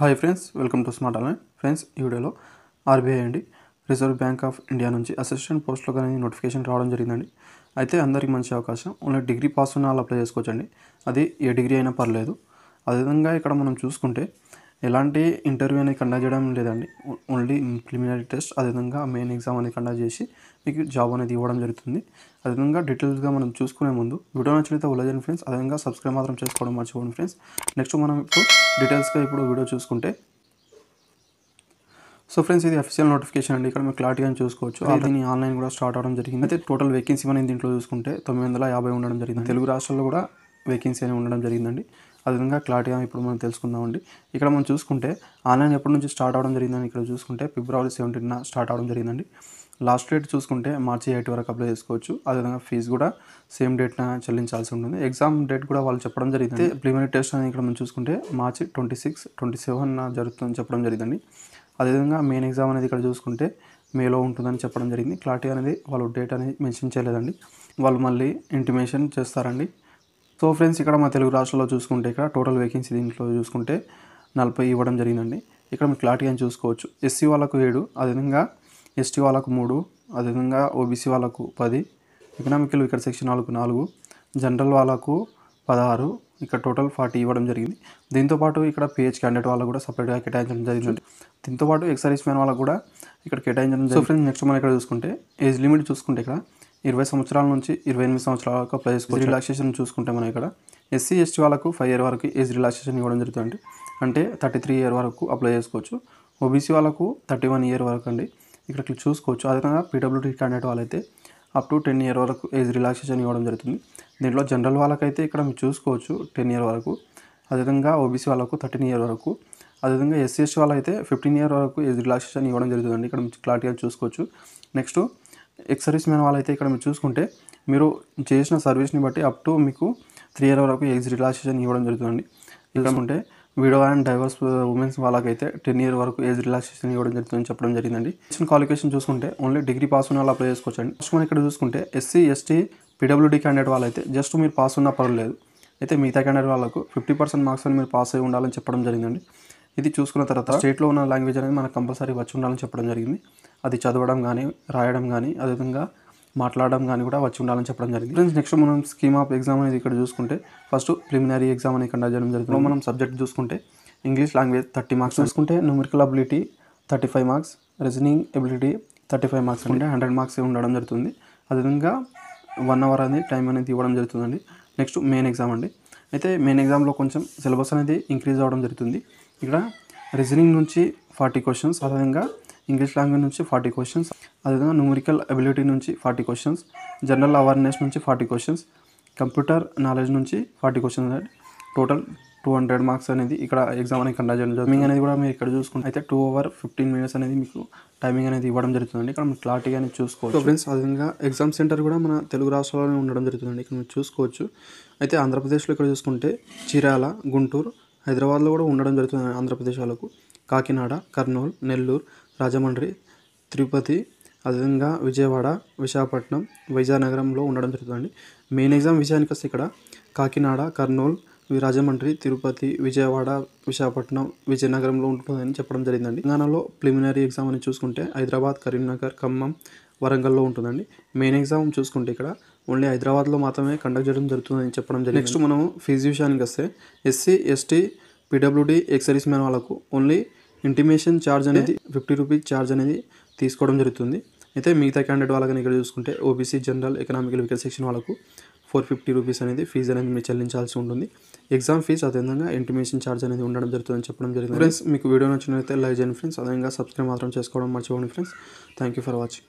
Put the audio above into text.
hi friends welcome to smart online friends ఈ వీడియోలో RBI అండి రిజర్వ్ బ్యాంక్ ఆఫ్ ఇండియా నుంచి అసిస్టెంట్ పోస్టులకు కానీ నోటిఫికేషన్ రావడం జరిగిందండి అయితే అందరికీ మంచి అవకాశం ఓన్లీ డిగ్రీ పాస్ ఉన్న వాళ్ళు అప్లై చేసుకోవచ్చండి అది ఏ డిగ్రీ అయినా పర్లేదు అదేవిధంగా ఇక్కడ మనం చూసుకుంటే ఎలాంటి ఇంటర్వ్యూ అనేది కండక్ట్ చేయడం లేదండి ఓన్లీ ప్రిలిమినరీ టెస్ట్ అదేవిధంగా మెయిన్ ఎగ్జామ్ అనేది కండక్ట్ చేసి మీకు జాబ్ అనేది ఇవ్వడం జరుగుతుంది అదేవిధంగా డీటెయిల్స్గా మనం చూసుకునే ముందు వీడియో నచ్చినైతే వదిలేదండి ఫ్రెండ్స్ అదేవిధంగా సబ్స్క్రైబ్ మాత్రం చేసుకోవడం మర్చిపోండి ఫ్రెండ్స్ నెక్స్ట్ మనం ఇప్పుడు డీటెయిల్స్గా ఇప్పుడు వీడియో చూసుకుంటే సో ఫ్రెండ్స్ ఇది అఫీషియల్ నోటిఫికేషన్ అండి ఇక్కడ మీరు క్లారిటీగా చూసుకోవచ్చు దీని ఆన్లైన్ కూడా స్టార్ట్ అవడం జరిగింది అయితే టోటల్ వేకెన్సీ మనం దీంట్లో చూసుకుంటే తొమ్మిది వందల యాభై ఉండడం జరిగింది తెలుగు రాష్ట్రాల్లో కూడా వేకెన్సీ అనేది ఉండడం జరిగిందండి అదేవిధంగా క్లారిటీగా ఇప్పుడు మనం తెలుసుకుందామండి ఇక్కడ మనం చూసుకుంటే ఆన్లైన్ ఎప్పటి నుంచి స్టార్ట్ అవడం జరిగిందని ఇక్కడ చూసుకుంటే ఫిబ్రవరి సెవెంటీన్ స్టార్ట్ అవడం జరిగిందండి లాస్ట్ డేట్ చూసుకుంటే మార్చి ఎయిట్ వరకు అప్లై చేసుకోవచ్చు అదేవిధంగా ఫీజు కూడా సేమ్ డేట్న చెల్లించాల్సి ఉంటుంది ఎగ్జామ్ డేట్ కూడా వాళ్ళు చెప్పడం జరిగింది ప్రిలిమినరీ టెస్ట్ అని ఇక్కడ మనం చూసుకుంటే March twenty six twenty seven జరుగుతుందని చెప్పడం జరిగిందండి అదేవిధంగా మెయిన్ ఎగ్జామ్ అనేది ఇక్కడ చూసుకుంటే మేలో ఉంటుందని చెప్పడం జరిగింది క్లారిటీ అనేది వాళ్ళు డేట్ అనేది మెన్షన్ చేయలేదండి వాళ్ళు మళ్ళీ ఇంటిమేషన్ చేస్తారండి సో ఫ్రెండ్స్ ఇక్కడ మా తెలుగు రాష్ట్రాల్లో చూసుకుంటే ఇక్కడ టోటల్ వేకెన్సీ దీంట్లో చూసుకుంటే నలభై ఇవ్వడం జరిగిందండి ఇక్కడ మీరు క్లారిటీగా చూసుకోవచ్చు ఎస్సీ వాళ్ళకు ఏడు అదేవిధంగా ఎస్టీ వాళ్ళకు మూడు అదేవిధంగా ఓబీసీ వాళ్ళకు పది ఎకనామికల్ ఇక్కడ సెక్షన్ వాళ్ళకు నాలుగు జనరల్ వాళ్ళకు పదహారు ఇక్కడ టోటల్ ఫార్టీ ఇవ్వడం జరిగింది దీంతోపాటు ఇక్కడ పిహెచ్ క్యాండిడేట్ వాళ్ళకు కూడా సపరేట్గా కేటాయించడం జరిగింది దీంతోపాటు ఎక్సర్వీస్ మ్యాన్ వాళ్ళకు కూడా ఇక్కడ కేటాయించడం జరిగింది ఫ్రెండ్స్ నెక్స్ట్ మనం ఇక్కడ చూసుకుంటే ఏజ్ లిమిట్ చూసుకుంటే ఇక్కడ ఇరవై సంవత్సరాల నుంచి ఇరవై ఎనిమిది సంవత్సరాల వరకు చేసుకోవచ్చు రిలాక్సేషన్ చూసుకుంటే మనం ఇక్కడ ఎస్సీ ఎస్టీ వాళ్ళకు ఫైవ్ ఇయర్ వరకు ఏజ్ రిలాక్సేషన్ ఇవ్వడం జరుగుతుంది అంటే థర్టీ త్రీ ఇయర్ వరకు అప్లై చేసుకోవచ్చు ఓబీసీ వాళ్ళకు థర్టీ వన్ ఇయర్ వరకు అండి ఇక్కడ చూసుకోవచ్చు అదేవిధంగా పీడబ్ల్యూడీ క్యాండిడేట్ వాళ్ళైతే అప్ టు టెన్ ఇయర్ వరకు ఏజ్ రిలాక్సేషన్ ఇవ్వడం జరుగుతుంది దీంట్లో జనరల్ వాళ్ళకైతే ఇక్కడ మీరు చూసుకోవచ్చు టెన్ ఇయర్ వరకు అదేవిధంగా ఓబీసీ వాళ్ళకు థర్టీన్ ఇయర్ వరకు అదేవిధంగా ఎస్సీ ఎస్టీ వాళ్ళైతే ఫిఫ్టీన్ ఇయర్ వరకు ఏజ్ రిలాక్సేషన్ ఇవ్వడం జరుగుతుందండి ఇక్కడ క్లారిటీగా చూసుకోవచ్చు నెక్స్ట్ ఎక్స్ సర్వీస్ మ్యాన్ వాళ్ళైతే ఇక్కడ మీరు చూసుకుంటే మీరు చేసిన సర్వీస్ని బట్టి అప్ టు మీకు త్రీ ఇయర్ వరకు ఎగ్జిట్ రిలాక్సేషన్ ఇవ్వడం జరుగుతుంది ఇలా ఉంటే widow and divorce womens uh, వాళ్ళకైతే టెన్ ఇయర్ వరకు ఏజ్ రిలాక్సేషన్ ఇవ్వడం జరుగుతుందని చెప్పడం జరిగిందండి క్వాలిఫికేషన్ చూసుకుంటే ఓన్లీ డిగ్రీ పాస్ ఉన్న వాళ్ళు అప్లై చేసుకోవచ్చండి ఫస్ట్ మనం ఇక్కడ చూసుకుంటే ఎస్సీ ఎస్టీ పీడబ్ల్యూడీ క్యాండిడేట్ వాళ్ళైతే జస్ట్ మీరు పాస్ ఉన్నా పర్వాలేదు అయితే మిగతా క్యాండిడేట్ వాళ్ళకు ఫిఫ్టీ పర్సెంట్ మార్క్స్ అని మీరు పాస్ అయి ఉండాలని చెప్పడం జరిగిందండి ఇది చూసుకున్న తర్వాత స్టేట్లో ఉన్న లాంగ్వేజ్ అనేది మనకు కంపల్సరీ వచ్చి ఉండాలని చెప్పడం జరిగింది అది చదవడం కానీ రాయడం కానీ అదేవిధంగా మాట్లాడడం కానీ కూడా వచ్చి ఉండాలని చెప్పడం జరిగింది ఫ్రెండ్స్ నెక్స్ట్ మనం స్కీమ్ ఆఫ్ ఎగ్జామ్ అనేది ఇక్కడ చూసుకుంటే ఫస్ట్ ప్రిలిమినరీ ఎగ్జామ్ అనేది కండక్ట్ చేయడం జరిగింది మనం సబ్జెక్ట్ చూసుకుంటే ఇంగ్లీష్ లాంగ్వేజ్ థర్టీ మార్క్స్ చూసుకుంటే numerical ability thirty five marks reasoning ability thirty five marks అంటే హండ్రెడ్ మార్క్స్ ఉండడం జరుగుతుంది అదేవిధంగా వన్ అవర్ అనేది టైం అనేది ఇవ్వడం జరుగుతుందండి నెక్స్ట్ మెయిన్ ఎగ్జామ్ అండి అయితే మెయిన్ ఎగ్జామ్లో కొంచెం సిలబస్ అనేది ఇంక్రీజ్ అవ్వడం జరుగుతుంది ఇక్కడ రీజనింగ్ నుంచి ఫార్టీ క్వశ్చన్స్ అదేవిధంగా ఇంగ్లీష్ లాంగ్వేజ్ నుంచి ఫార్టీ క్వశ్చన్స్ అదేవిధంగా న్యూమరికల్ అబిలిటీ నుంచి ఫార్టీ క్వశ్చన్స్ జనరల్ అవేర్నెస్ నుంచి ఫార్టీ క్వశ్చన్స్ కంప్యూటర్ నాలెడ్జ్ నుంచి forty questions total two hundred marks అనేది ఇక్కడ ఎగ్జామ్ అనేది కండక్ట్ చేయడం టైమింగ్ అనేది కూడా మీరు ఇక్కడ చూసుకుంటే అయితే టూ అవర్ ఫిఫ్టీన్ మినిట్స్ అనేది మీకు టైమింగ్ అనేది ఇవ్వడం జరుగుతుందండి ఇక్కడ మీరు క్లారిటీగా అనేది చూసుకోవచ్చు ఫ్రెండ్స్ అదేవిధంగా ఎగ్జామ్ సెంటర్ కూడా మన తెలుగు రాష్ట్రాల్లోనే ఉండడం జరుగుతుందండి ఇక్కడ మీరు చూసుకోవచ్చు అయితే ఆంధ్రప్రదేశ్లో ఇక్కడ చూసుకుంటే చీరాల గుంటూరు హైదరాబాద్లో కూడా ఉండడం జరుగుతుంది ఆంధ్రప్రదేశ్ వాళ్ళకు కాకినాడ కర్నూలు నెల్లూరు రాజమండ్రి తిరుపతి అదేవిధంగా విజయవాడ విశాఖపట్నం వైజాగ్ ఉండడం జరుగుతుందండి మెయిన్ ఎగ్జామ్ విషయానికి వస్తే ఇక్కడ కాకినాడ కర్నూలు రాజమండ్రి తిరుపతి విజయవాడ విశాఖపట్నం విజయనగరంలో ఉంటుందని చెప్పడం జరిగిందండి తెలంగాణలో ప్లిమినరీ ఎగ్జామ్ అని చూసుకుంటే హైదరాబాద్ కరీంనగర్ ఖమ్మం వరంగల్లో ఉంటుందండి మెయిన్ ఎగ్జామ్ చూసుకుంటే ఇక్కడ ఓన్లీ హైదరాబాద్లో మాత్రమే కండక్ట్ చేయడం జరుగుతుందని చెప్పడం జరిగింది నెక్స్ట్ మనం ఫీజు విషయానికి వస్తే ఎస్సీ ఎస్టీ పీడబ్ల్యూడీ ఎక్సరీస్ మ్యాన్ వాళ్ళకు ఓన్లీ ఇంటిమేషన్ ఛార్జ్ అనేది ఫిఫ్టీ రూపీస్ ఛార్జ్ అనేది తీసుకోవడం జరుగుతుంది అయితే మిగతా క్యాండిడేట్ వాళ్ళకి ఇక్కడ చూసుకుంటే OBC general economical weaker section వాళ్ళకు ఫోర్ ఫిఫ్టీ రూపీస్ అనేది ఫీజు అనేది మీరు చెల్లించాల్సి ఉంటుంది ఎగ్జామ్ ఫీజు అదేవిధంగా ఇంటిమేషన్ ఛార్జ్ అనేది ఉండడం జరుగుతుందని చెప్పడం జరిగింది ఫ్రెండ్స్ మీకు వీడియో నచ్చినట్లయితే లైక్ చేయండి ఫ్రెండ్స్ అదేవిధంగా సబ్స్క్రైబ్ మాత్రం చేసుకోవడం మర్చిపోండి friends thank you for watching